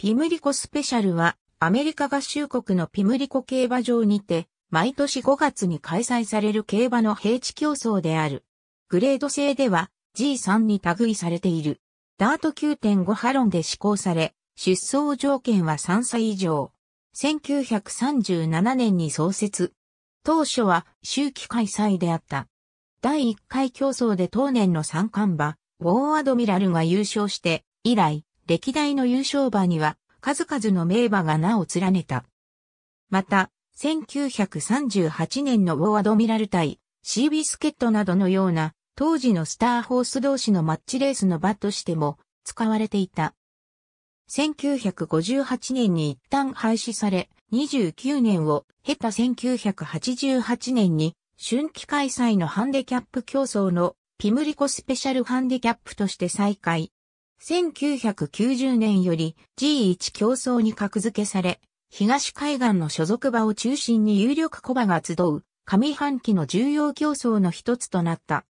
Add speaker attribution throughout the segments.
Speaker 1: ピムリコスペシャルは、アメリカ合衆国のピムリコ競馬場にて、毎年5月に開催される競馬の平地競争である。グレード制では G3 に類されている。ダート9.5ハロンで施行され、出走条件は3歳以上。1937年に創設。当初は周期開催であった。第1回競争で当年の三冠馬、ウォーアドミラルが優勝して、以来、歴代の優勝馬には数々の名馬が名を連ねた。また、1938年のウォーアドミラル対シービスケットなどのような当時のスターホース同士のマッチレースの場としても使われていた。1958年に一旦廃止され、29年を経た1988年に春季開催のハンデキャップ競争のピムリコスペシャルハンデキャップとして再開1990年より G1 競争に格付けされ、東海岸の所属場を中心に有力小場が集う上半期の重要競争の一つとなった。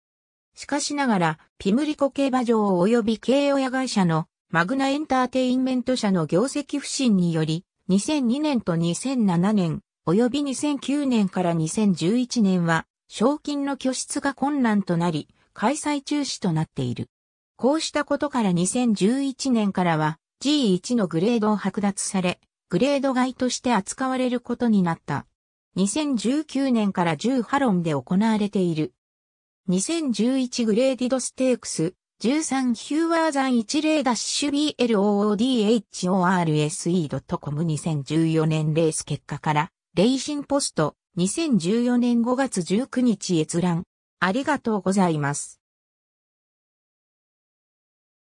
Speaker 1: しかしながら、ピムリコ競馬場及び経営親会社のマグナエンターテインメント社の業績不振により、2002年と2007年、及び2009年から2011年は、賞金の拠出が困難となり、開催中止となっている。こうしたことから2011年からは G1 のグレードを剥奪され、グレード外として扱われることになった。2019年から10ハロンで行われている。2011グレーディドステークス、13ヒューワーザン1例ダッシュ BLOODHORSE.com 2014年レース結果から、レイシンポスト、2014年5月19日閲覧。ありがとうございます。